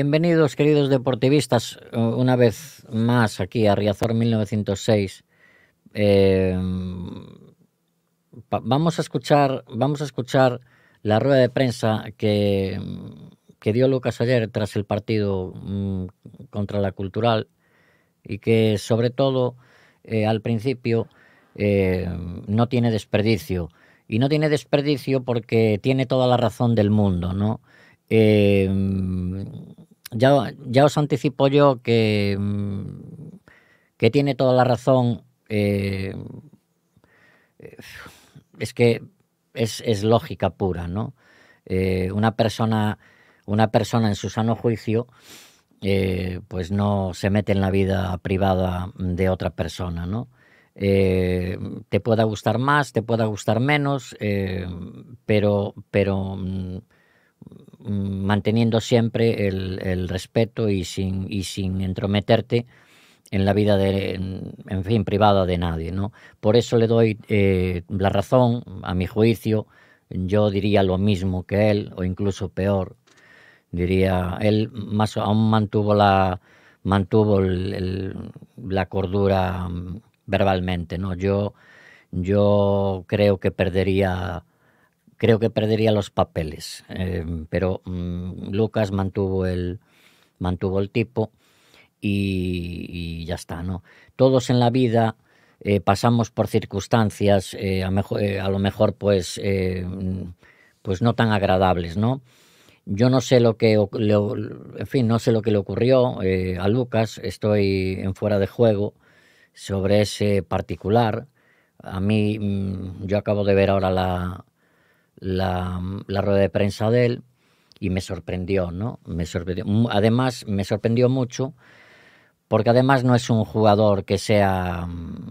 Bienvenidos, queridos deportivistas, una vez más aquí a Riazor 1906. Em, vamos a escuchar, vamos a escuchar la rueda de prensa que, que dio Lucas ayer tras el partido mm, contra la Cultural y que sobre todo eh, al principio eh, no tiene desperdicio. Y no tiene desperdicio porque tiene toda la razón del mundo, ¿no? Em, ya, os anticipo yo que, mm, que tiene toda la razón. Eh, es que es, lógica pura, ¿no? Eh, una, persona, una persona en su sano juicio, eh, pues no se mete en la vida privada de otra persona, ¿no? te pueda gustar más, te pueda gustar menos, pero, pero mm, Mm, manteniendo siempre el, respeto y sin, y sin entrometerte en la vida, de, en, fin, privada de nadie. ¿no? Por eso le doy eh, la razón, a mi juicio, yo diría lo mismo que él, o incluso peor. Diría, él más aún mantuvo la, mantuvo la cordura mm, verbalmente. ¿no? Yo, yo creo que perdería creo que perdería los papeles, em, pero mm, Lucas mantuvo el, mantuvo el tipo y, ya está, ¿no? Todos en la vida eh, pasamos por circunstancias, eh, eh, a, lo mejor pues, em, pues no tan agradables, ¿no? Yo no sé lo que, en fin, no sé lo que le ocurrió a Lucas, estoy en fuera de juego sobre ese particular. A mí, mm, yo acabo de ver ahora la, la, rueda de prensa de él y me sorprendió, ¿no? Me sorprendió. Además, me sorprendió mucho porque además no es un jugador que sea, mm,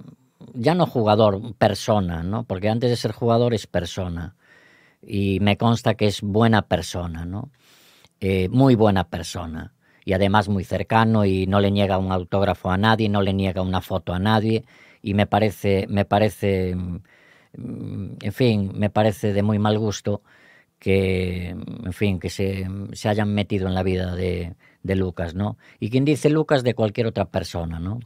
ya no jugador, persona, ¿no? Porque antes de ser jugador es persona y me consta que es buena persona, ¿no? Eh, muy buena persona y además muy cercano y no le niega un autógrafo a nadie, no le niega una foto a nadie y me parece, me parece mm, Mm, en fin, me parece de muy mal gusto que, mm, en fin, que se, hayan metido en la vida de, Lucas, ¿no? Y quien dice Lucas de cualquier otra persona, ¿no?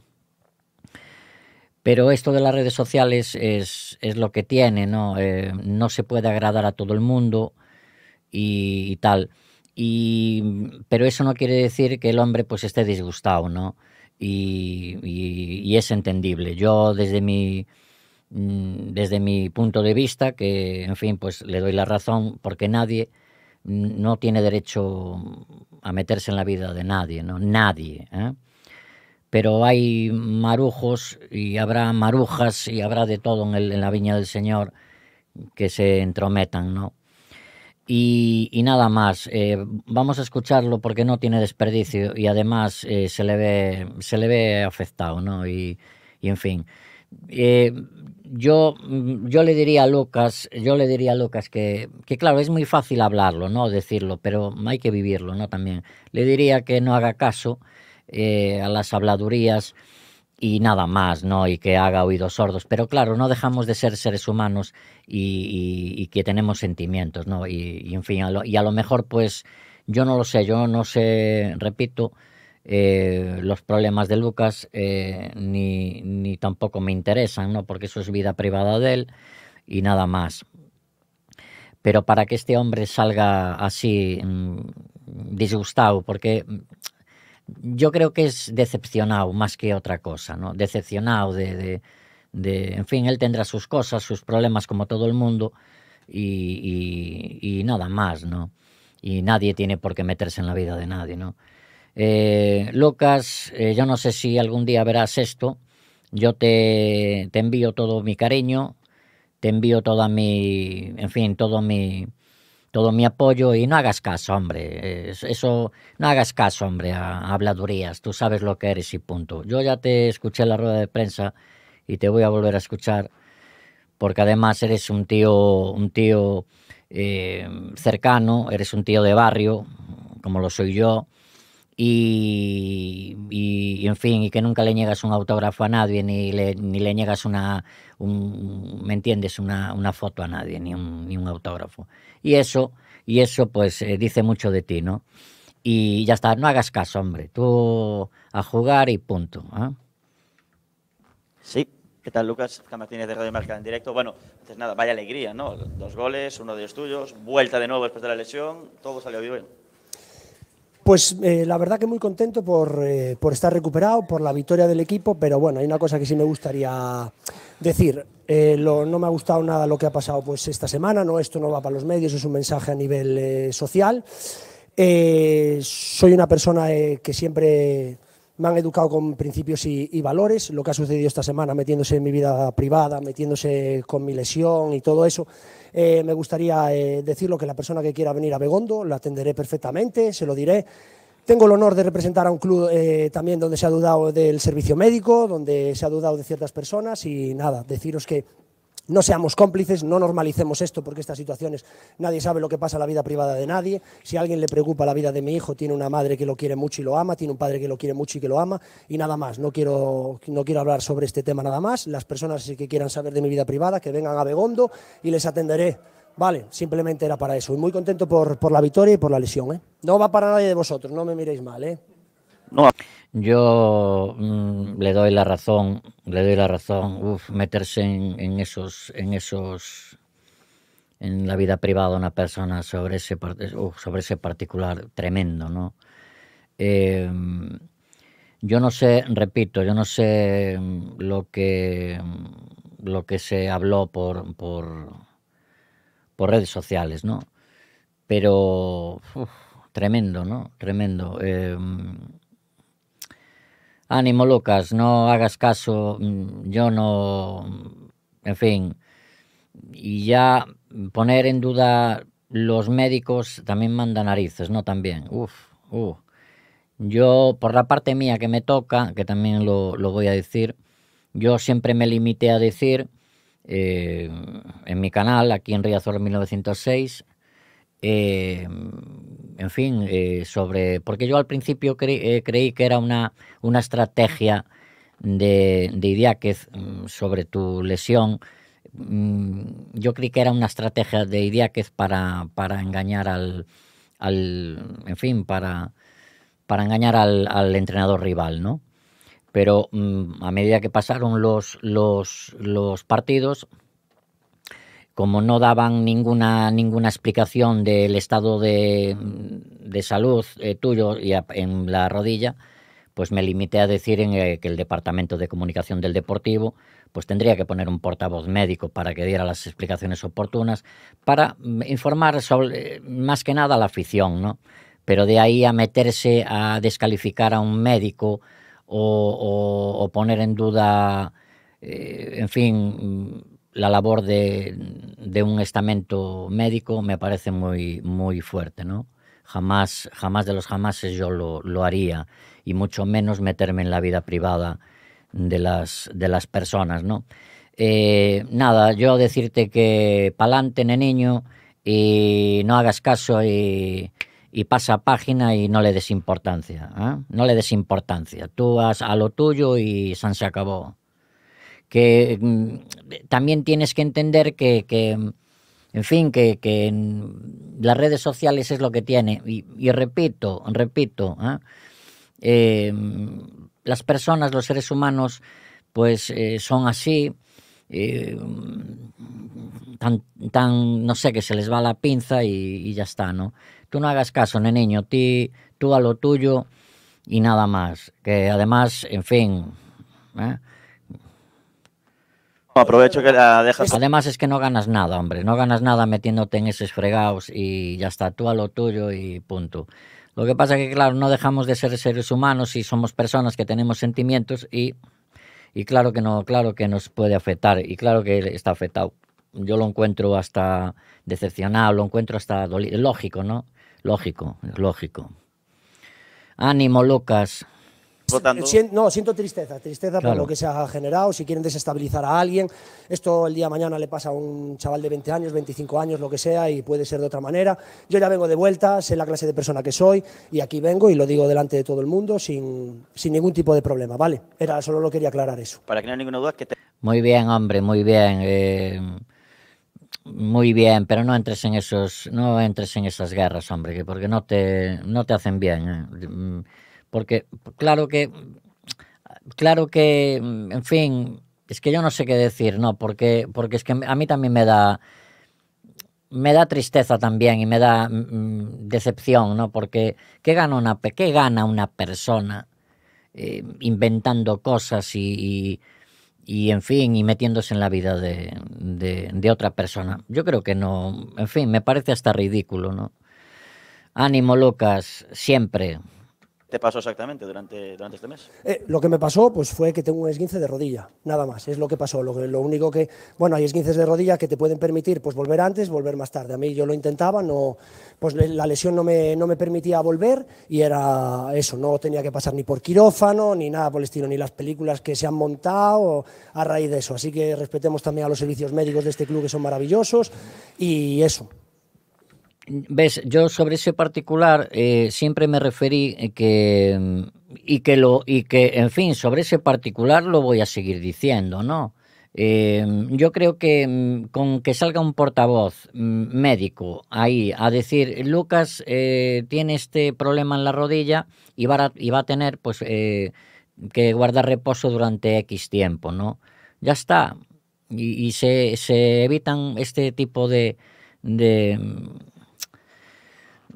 Pero esto de las redes sociales es, lo que tiene, ¿no? Eh, no se puede agradar a todo el mundo y, tal. Y, pero eso no quiere decir que el hombre pues esté disgustado, ¿no? y es entendible. Yo desde mi, Mm, desde mi punto de vista, que en fin, pues le doy la razón porque nadie no tiene derecho a meterse en la vida de nadie, ¿no? Nadie. ¿eh? Pero hay marujos y habrá marujas y habrá de todo en, la viña del Señor que se entrometan, ¿no? Y, nada más, eh, vamos a escucharlo porque no tiene desperdicio y además eh, se, le ve, se le ve afectado, ¿no? y en fin. Eh, yo, yo le diría a Lucas, yo le diría a Lucas que, claro, es muy fácil hablarlo, ¿no? Decirlo, pero hay que vivirlo, ¿no? También. Le diría que no haga caso eh, a las habladurías y nada más, ¿no? Y que haga oídos sordos. Pero claro, no dejamos de ser seres humanos y, que tenemos sentimientos, ¿no? Y, en fin, y a lo mejor, pues, yo no lo sé, yo no sé, repito, eh, los problemas de Lucas eh, ni, tampoco me interesan, ¿no? porque eso es vida privada de él y nada más. Pero para que este hombre salga así mm, disgustado, porque mm, yo creo que es decepcionado más que otra cosa, ¿no? Decepcionado de, en fin, él tendrá sus cosas, sus problemas como todo el mundo y, nada más, ¿no? Y nadie tiene por qué meterse en la vida de nadie, ¿no? Eh, Lucas, eh, yo no sé si algún día verás esto. Yo te, te, envío todo mi cariño, te envío toda mi, en fin, todo mi, todo mi apoyo y no hagas caso, hombre. Eso, no hagas caso, hombre, a, habladurías. Tú sabes lo que eres y punto. Yo ya te escuché en la rueda de prensa y te voy a volver a escuchar porque además eres un tío, un tío eh, cercano, eres un tío de barrio, como lo soy yo y, en fin, y que nunca le niegas un autógrafo a nadie, ni le, ni le niegas una, ¿me entiendes? Una, foto a nadie, ni un, ni un autógrafo. Y eso, y eso pues eh, dice mucho de ti, ¿no? Y ya está, no hagas caso, hombre, tú a jugar y punto. ¿ah? Sí. ¿Qué tal, Lucas? Martínez de Radio Marca en directo. Bueno, entonces, nada, vaya alegría, ¿no? Dos goles, uno de los tuyos, vuelta de nuevo después de la lesión, todo salió bien. Pues eh, la verdad que muy contento eh, por, estar recuperado, por la victoria del equipo, pero bueno, hay una cosa que sí me gustaría decir. Eh, no me ha gustado nada lo que ha pasado pues esta semana, no, esto no va para los medios, es un mensaje a nivel social. soy una persona que siempre me han educado con principios y, valores. Lo que ha sucedido esta semana, metiéndose en mi vida privada, metiéndose con mi lesión y todo eso, eh, me gustaría eh, decirlo que la persona que quiera venir a Begondo la atenderé perfectamente, se lo diré. Tengo el honor de representar a un club eh, también donde se ha dudado del servicio médico, donde se ha dudado de ciertas personas y nada, deciros que no seamos cómplices, no normalicemos esto porque estas situaciones, nadie sabe lo que pasa en la vida privada de nadie. Si a alguien le preocupa la vida de mi hijo, tiene una madre que lo quiere mucho y lo ama, tiene un padre que lo quiere mucho y que lo ama y nada más. No quiero, no quiero hablar sobre este tema nada más. Las personas que quieran saber de mi vida privada, que vengan a Begondo y les atenderé. Vale, simplemente era para eso. Y muy contento por, por la victoria y por la lesión. ¿eh? No va para nadie de vosotros, no me miréis mal. ¿eh? No. Yo mm, le doy la razón, le doy la razón. Uf, meterse en, esos, en esos, en la vida privada de una persona sobre ese, sobre ese particular, tremendo, ¿no? Em, yo no sé, repito, yo no sé mm, lo que mm, lo que se habló por por, por redes sociales, ¿no? Pero tremendo, ¿no? Tremendo. Em, Ánimo, Lucas, no hagas caso, mm, yo no... Mm, en fin, y ya poner en duda los médicos también manda narices, ¿no? También, uf, uf. Uh. Yo, por la parte mía que me toca, que también lo, voy a decir, yo siempre me limité a decir eh, en mi canal, aquí en Riazor 1906, eh, en fin, eh, sobre. Porque yo al principio eh, creí que era una, una estrategia de, de Idiáquez mm, sobre tu lesión. Mm, yo creí que era una estrategia de Idiáquez para, para engañar al, al. En fin, para, para engañar al, al entrenador rival, ¿no? Pero mm, a medida que pasaron los, los, los partidos, como no daban ninguna, ninguna explicación del estado de, de salud eh, tuyo y en la rodilla, pues me limité a decir en, eh, que el Departamento de Comunicación del Deportivo pues tendría que poner un portavoz médico para que diera las explicaciones oportunas, para mm, informar eh, más que nada la afición, ¿no? Pero de ahí a meterse a descalificar a un médico o, poner en duda, en fin, mm, la labor de, un estamento médico me parece muy, muy fuerte, ¿no? Jamás, jamás de los jamases yo lo, lo haría y mucho menos meterme en la vida privada de las, de las personas, ¿no? Eh, nada, yo decirte que pa'lante, niño, y no hagas caso y, pasa página y no le des importancia, ¿eh? No le des importancia. Tú vas a lo tuyo y san se acabó que mm, también tienes que entender que, en fin, que, las redes sociales es lo que tiene. Y, repito, repito, ¿ah? em, las personas, los seres humanos, pues eh, son así, em, tan, tan, no sé, que se les va la pinza y, ya está, ¿no? Tú no hagas caso, niño, ti, tú a lo tuyo y nada más. Que además, en fin, ¿eh? Aprovecho que la dejas. Además es que no ganas nada, hombre. No ganas nada metiéndote en esos fregados y ya está, tú a lo tuyo y punto. Lo que pasa es que, claro, no dejamos de ser seres humanos y somos personas que tenemos sentimientos y, y claro que no, claro que nos puede afectar y claro que está afectado. Yo lo encuentro hasta decepcionado, lo encuentro hasta dolido. Lógico, ¿no? Lógico, lógico. Ánimo, Lucas no, siento tristeza, tristeza por lo que se ha generado, si quieren desestabilizar a alguien. Esto el día de mañana le pasa a un chaval de 20 años, 25 años, lo que sea, y puede ser de otra manera. Yo ya vengo de vuelta, sé la clase de persona que soy, y aquí vengo y lo digo delante de todo el mundo sin, sin ningún tipo de problema, ¿vale? Era, solo lo quería aclarar eso. Para que no haya ninguna duda, que Muy bien, hombre, muy bien. Eh, muy bien, pero no entres en esos, no entres en esas guerras, hombre, porque no te, no te hacen bien. Eh. Porque claro que, claro que, mm, en fin, es que yo no sé qué decir, ¿no? Porque, porque es que a mí también me da, me da tristeza también y me da mm, mm, decepción, ¿no? Porque ¿qué gana una, qué gana una persona eh, inventando cosas y, en fin, y metiéndose en la vida de, de, otra persona? Yo creo que no, en fin, me parece hasta ridículo, ¿no? Ánimo, Lucas, siempre te pasó exactamente durante, durante este mes? Eh, lo que me pasó pues, fue que tengo un esguince de rodilla, nada más, es lo que pasó. Lo, lo único que, bueno, hay esguinces de rodilla que te pueden permitir pues, volver antes, volver más tarde. A mí yo lo intentaba, no, pues, la lesión no me, no me permitía volver y era eso, no tenía que pasar ni por quirófano, ni nada por el estilo, ni las películas que se han montado a raíz de eso. Así que respetemos también a los servicios médicos de este club que son maravillosos y eso, Ves, yo sobre ese particular eh, siempre me referí eh, que y que lo y que en fin sobre ese particular lo voy a seguir diciendo, ¿no? Eh, yo creo que mm, con que salga un portavoz mm, médico ahí a decir Lucas tiene este problema en la rodilla y va a, y va a tener pues que guardar reposo durante x tiempo, ¿no? Ya está y, se, se evitan este tipo de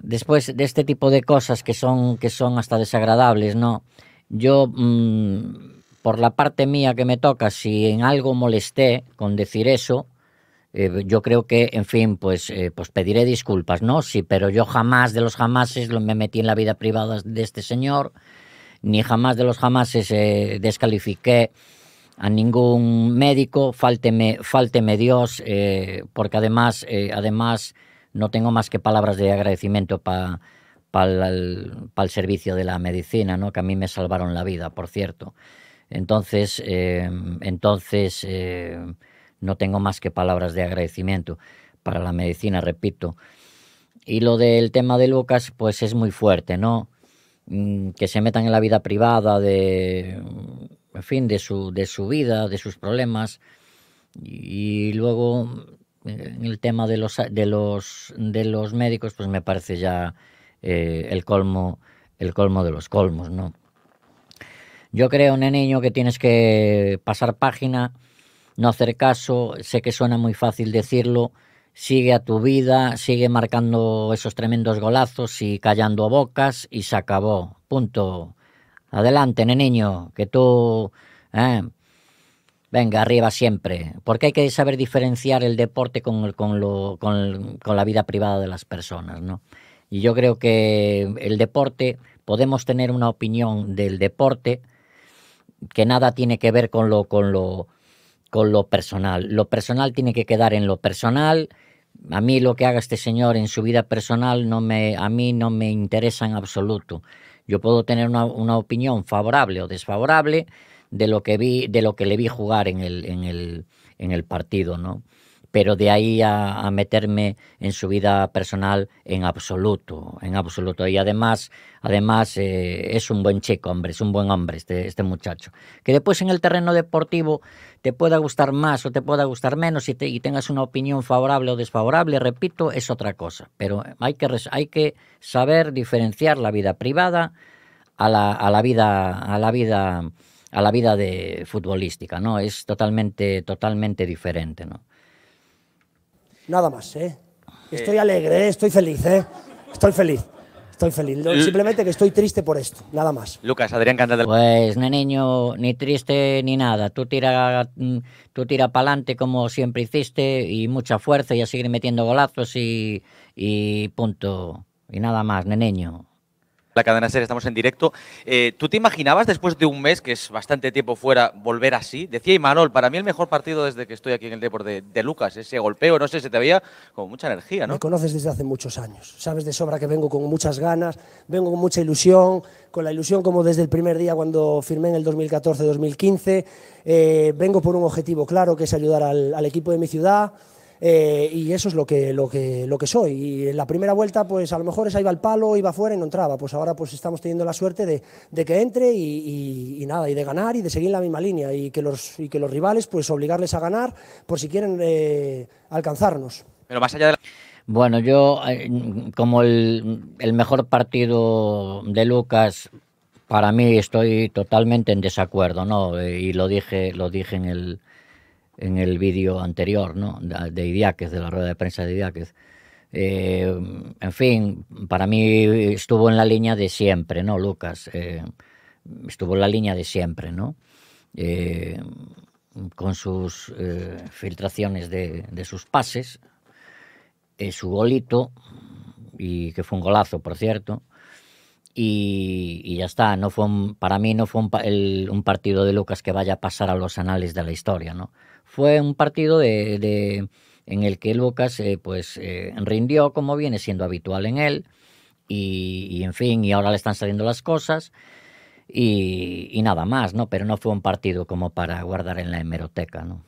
después de este tipo de cosas que son, que son hasta desagradables, ¿no? Yo, mm, por la parte mía que me toca, si en algo molesté con decir eso, eh, yo creo que, en fin, pues, eh, pues pediré disculpas, ¿no? Sí, pero yo jamás de los jamases me metí en la vida privada de este señor, ni jamás de los jamases eh, descalifiqué a ningún médico, fálteme, Dios, porque además, además no tengo más que palabras de agradecimiento para el, servicio de la medicina, ¿no? que a mí me salvaron la vida, por cierto. Entonces, em, entonces em, no tengo más que palabras de agradecimiento para la medicina, repito. Y lo del tema de Lucas, pues es muy fuerte, ¿no? Mm, que se metan en la vida privada de, en fin, de su, de su vida, de sus problemas. Y luego el tema de los, de los, de los médicos, pues me parece ya eh, el, colmo, el colmo de los colmos, ¿no? Yo creo, neneño, que tienes que pasar página, no hacer caso, sé que suena muy fácil decirlo, sigue a tu vida, sigue marcando esos tremendos golazos y callando a bocas y se acabó. Punto. Adelante, neneño, que tú... Eh, Venga, arriba siempre. Porque hay que saber diferenciar el deporte con, la vida privada de las personas, ¿no? Y yo creo que el deporte, podemos tener una opinión del deporte que nada tiene que ver con lo, personal. Lo personal tiene que quedar en lo personal. A mí lo que haga este señor en su vida personal no me, a mí no me interesa en absoluto. Yo puedo tener una opinión favorable o desfavorable, de lo que vi, de lo que le vi jugar en el, en el, en el partido, ¿no? Pero de ahí a, meterme en su vida personal, en absoluto, en absoluto. Y además, además eh, es un buen chico, hombre, es un buen hombre este, este muchacho. Que después en el terreno deportivo te pueda gustar más o te pueda gustar menos y, tengas una opinión favorable o desfavorable, repito, es otra cosa. Pero hay que, hay que saber diferenciar la vida privada a la, a la vida, a la vida a la vida de futbolística, ¿no? Es totalmente, totalmente diferente, ¿no? Nada más, ¿eh? eh. Estoy alegre, ¿eh? estoy feliz, ¿eh? Estoy feliz. Estoy feliz. Simplemente que estoy triste por esto, nada más. Lucas, Adrián Pues neneño, ni triste, ni nada. Tú tira, mm, tú tira para adelante como siempre hiciste y mucha fuerza y a seguir metiendo golazos y, y punto. Y nada más, neneño la cadena SER, estamos en directo. Eh, ¿Tú te imaginabas después de un mes, que es bastante tiempo fuera, volver así? Decía Imanol, para mí el mejor partido desde que estoy aquí en el deporte de, Lucas, ese golpeo, no sé, se te veía con mucha energía, ¿no? Me conoces desde hace muchos años, sabes de sobra que vengo con muchas ganas, vengo con mucha ilusión, con la ilusión como desde el primer día cuando firmé en el 2014-2015, eh, vengo por un objetivo claro que es ayudar al equipo de mi ciudad. Eh, y eso es lo que, lo, que, lo que soy. Y en la primera vuelta, pues a lo mejor esa iba al palo, iba fuera y no entraba. Pues ahora pues estamos teniendo la suerte de, que entre y, nada, y de ganar y de seguir en la misma línea. Y que los, y que los rivales, pues obligarles a ganar por si quieren eh, alcanzarnos. Pero más allá de Bueno, yo eh, como el, el mejor partido de Lucas para mí estoy totalmente en desacuerdo, ¿no? Y lo dije, lo dije en el en el vídeo anterior, ¿no? De Idiáquez, de la rueda de prensa de Idiáquez. Eh, en fin, para mí estuvo en la línea de siempre, ¿no, Lucas? Eh, estuvo en la línea de siempre, ¿no? Eh, con sus filtraciones de, de, sus pases, su golito, y que fue un golazo, por cierto, y, ya está. No fue para mí no fue un, partido de Lucas que vaya a pasar a los anales de la historia, ¿no? Fue un partido en el que Lucas eh, pues eh, rindió como viene siendo habitual en él y, en fin, y ahora le están saliendo las cosas y, y nada más, ¿no? Pero no fue un partido como para guardar en la hemeroteca, ¿no?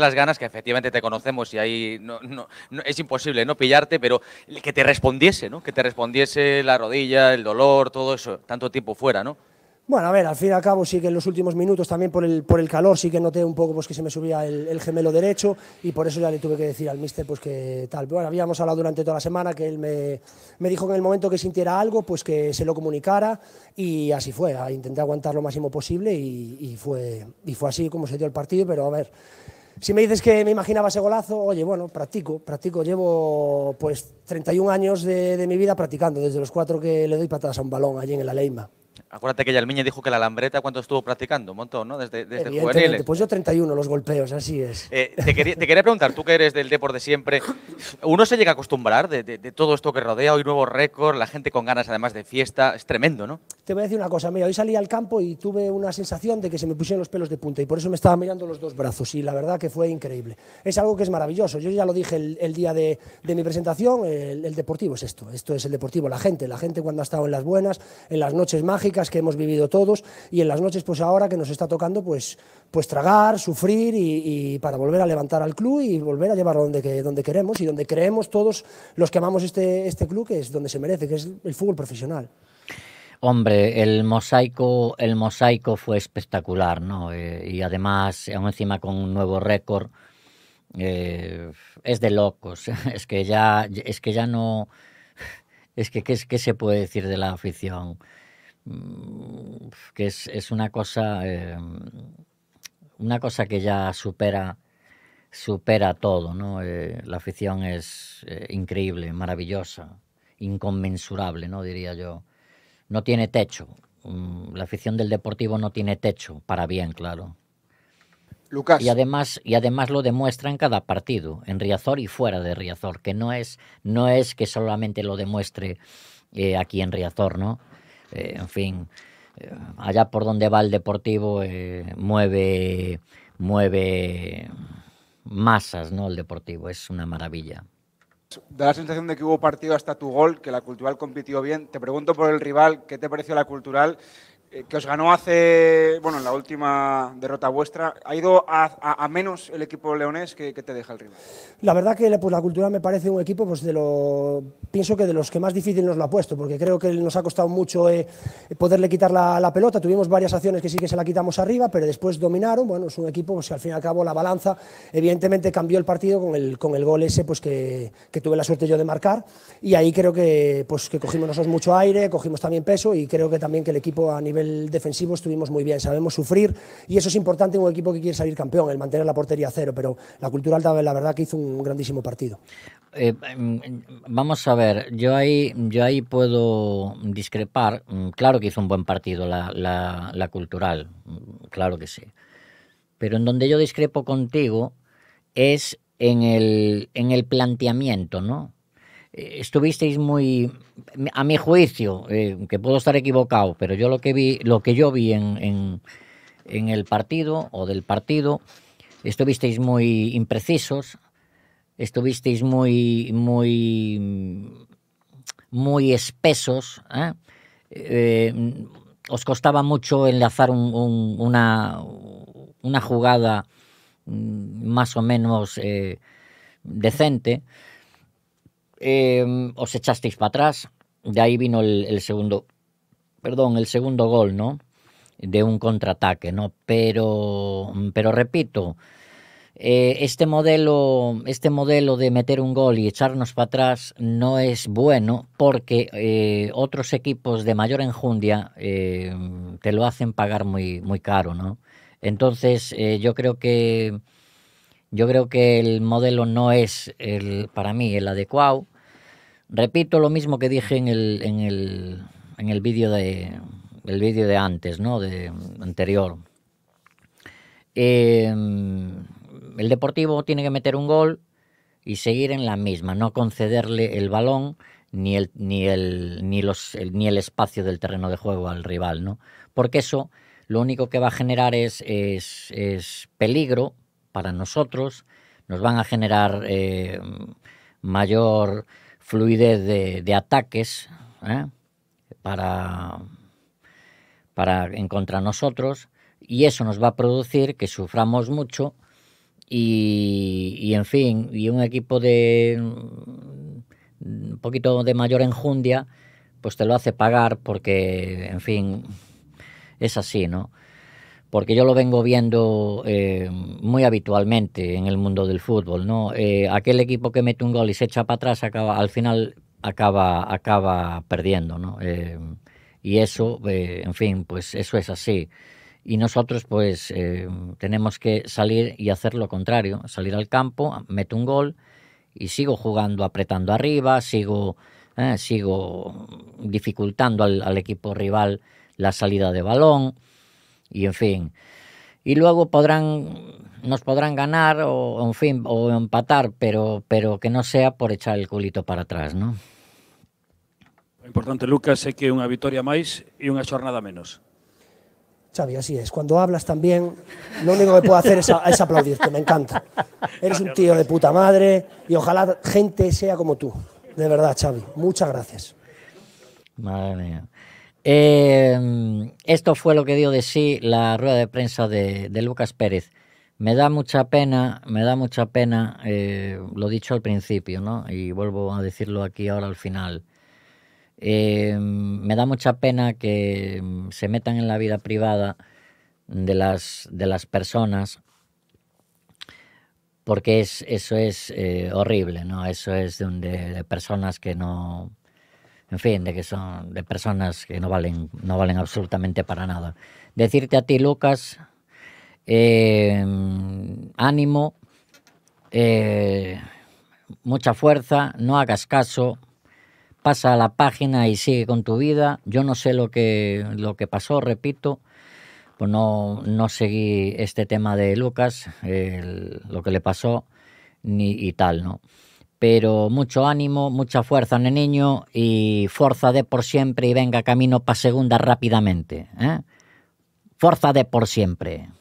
las ganas, que efectivamente te conocemos y ahí no, no, es imposible no pillarte, pero que te respondiese, ¿no? Que te respondiese la rodilla, el dolor, todo eso, tanto tiempo fuera, ¿no? Bueno, a ver, al fin y al cabo sí que en los últimos minutos también por el, por el calor sí que noté un poco pues, que se me subía el, gemelo derecho y por eso ya le tuve que decir al mister pues que tal. Bueno, habíamos hablado durante toda la semana que él me, me, dijo que en el momento que sintiera algo pues que se lo comunicara y así fue. Intenté aguantar lo máximo posible y, y, fue, y fue así como se dio el partido, pero a ver, si me dices que me imaginaba ese golazo, oye, bueno, practico, practico. Llevo pues 31 años de, de mi vida practicando, desde los cuatro que le doy patadas a un balón allí en la Leima. Acuérdate que niño dijo que la lambreta, ¿cuánto estuvo practicando? Un montón, ¿no? Desde, desde juveniles. Pues yo 31 los golpeos, así es. Eh, te, quería, te, quería, preguntar, tú que eres del deporte de siempre, ¿uno se llega a acostumbrar de, de, todo esto que rodea? Hoy nuevo récord, la gente con ganas además de fiesta, es tremendo, ¿no? Te voy a decir una cosa, mía hoy salí al campo y tuve una sensación de que se me pusieron los pelos de punta y por eso me estaba mirando los dos brazos y la verdad que fue increíble. Es algo que es maravilloso, yo ya lo dije el, día de, de, mi presentación, el deportivo es esto, esto es el deportivo, la gente, la gente cuando ha estado en las buenas, en las noches mágicas, que hemos vivido todos y en las noches, pues ahora que nos está tocando, pues, pues tragar, sufrir y, para volver a levantar al club y volver a llevarlo donde, donde queremos y donde creemos todos los que amamos este, este club, que es donde se merece, que es el fútbol profesional. Hombre, el mosaico, el mosaico fue espectacular, ¿no? Eh, y además, aún encima con un nuevo récord, eh, es de locos. Es que ya, es que ya no, es que qué se puede decir de la afición. Mm, que es, una cosa, em, una cosa que ya supera, supera todo, ¿no? Eh, la afición es eh, increíble, maravillosa, inconmensurable, ¿no? Diría yo. No tiene techo. Mm, la afición del Deportivo no tiene techo, para bien, claro. Lucas. Y además, y además lo demuestra en cada partido, en Riazor y fuera de Riazor, que no es, no es que solamente lo demuestre eh, aquí en Riazor, ¿no? Eh, en fin, eh, allá por donde va el Deportivo eh, mueve, mueve masas, ¿no? El Deportivo es una maravilla. Da la sensación de que hubo partido hasta tu gol, que la cultural compitió bien. Te pregunto por el rival, ¿qué te pareció la cultural? Eh, que os ganó hace, bueno, en la última derrota vuestra, ¿ha ido a, menos el equipo leonés que, te deja el rival? La verdad que pues, la cultura me parece un equipo, pues de lo, pienso que de los que más difícil nos lo ha puesto, porque creo que nos ha costado mucho eh, poderle quitar la, pelota, tuvimos varias acciones que sí que se la quitamos arriba, pero después dominaron, bueno, es un equipo pues, al fin y al cabo la balanza, evidentemente cambió el partido con el, con el gol ese pues, que, que tuve la suerte yo de marcar, y ahí creo que, pues, que cogimos nosotros mucho aire, cogimos también peso, y creo que también que el equipo a nivel el defensivo estuvimos muy bien, sabemos sufrir y eso es importante en un equipo que quiere salir campeón, el mantener la portería a cero, pero la cultural alta la verdad que hizo un grandísimo partido. Eh, mm, vamos a ver, yo ahí, yo ahí puedo discrepar, mm, claro que hizo un buen partido la, cultural, mm, claro que sí, pero en donde yo discrepo contigo es el, en el planteamiento, ¿no? estuvisteis muy, a mi juicio, eh, que puedo estar equivocado, pero yo lo que vi, lo que yo vi en, el partido o del partido, estuvisteis muy imprecisos, estuvisteis muy, muy, muy espesos. ¿eh? Eh, os costaba mucho enlazar una, una, jugada mm, más o menos decente. Em, os echasteis para atrás. De ahí vino el, segundo, perdón, el segundo gol, ¿no? De un contraataque, ¿no? Pero, pero repito, eh, este, modelo, este modelo de meter un gol y echarnos para atrás no es bueno porque eh, otros equipos de mayor enjundia eh, te lo hacen pagar muy, muy caro, ¿no? Entonces, yo creo que yo creo que el modelo no es el, para mí el adecuado. Repito lo mismo que dije en el, en el, en el vídeo de, el vídeo de antes, ¿no? De anterior. Eh, el Deportivo tiene que meter un gol y seguir en la misma, no concederle el balón ni el, ni el, ni los, ni el espacio del terreno de juego al rival, ¿no? Porque eso lo único que va a generar es, es, peligro para nosotros, nos van a generar eh, mayor fluidez de, ataques ¿eh? para, para, en contra nosotros y eso nos va a producir que suframos mucho y, y en fin, y un equipo de un poquito de mayor enjundia, pues te lo hace pagar porque, en fin, es así, ¿no? porque yo lo vengo viendo eh, muy habitualmente en el mundo del fútbol, ¿no? Eh, aquel equipo que mete un gol y se echa para atrás acaba, al final acaba, acaba perdiendo, ¿no? Eh, y eso, en fin, pues eso es así. Y nosotros pues tenemos que salir y hacer lo contrario, salir al campo, mete un gol y sigo jugando apretando arriba, sigo, sigo dificultando al equipo rival la salida de balón. e en fin. E logo podrán nos podrán ganar ou en fin ou empatar, pero pero que non sea por echar el culito para atrás, no O importante, Lucas, é que unha vitoria máis e unha xornada menos. Xavi, así es. Cuando hablas también, lo único que puedo hacer es, a, es aplaudirte, me encanta. Eres un tío de puta madre y ojalá gente sea como tú. De verdad, Xavi. Muchas gracias. Madre mía. Eh, esto fue lo que dio de sí la rueda de prensa de, Lucas Pérez. Me da mucha pena, me da mucha pena, lo eh, lo dicho al principio, ¿no? Y vuelvo a decirlo aquí ahora al final. Em, me da mucha pena que em, se metan en la vida privada de las, de las personas, porque es, eso es eh, horrible, ¿no? Eso es de personas que no, en fin, de que son de personas que no valen, no valen absolutamente para nada. Decirte a ti, Lucas, em, ánimo, eh, mucha fuerza, no hagas caso, pasa a la página y sigue con tu vida. Yo no sé lo que, lo que pasó, repito, pues no, seguí este tema de Lucas, lo que le pasó, ni y tal, ¿no? pero mucho ánimo, mucha fuerza, en el niño, y fuerza de por siempre y venga camino para segunda rápidamente. ¿eh? Fuerza de por siempre.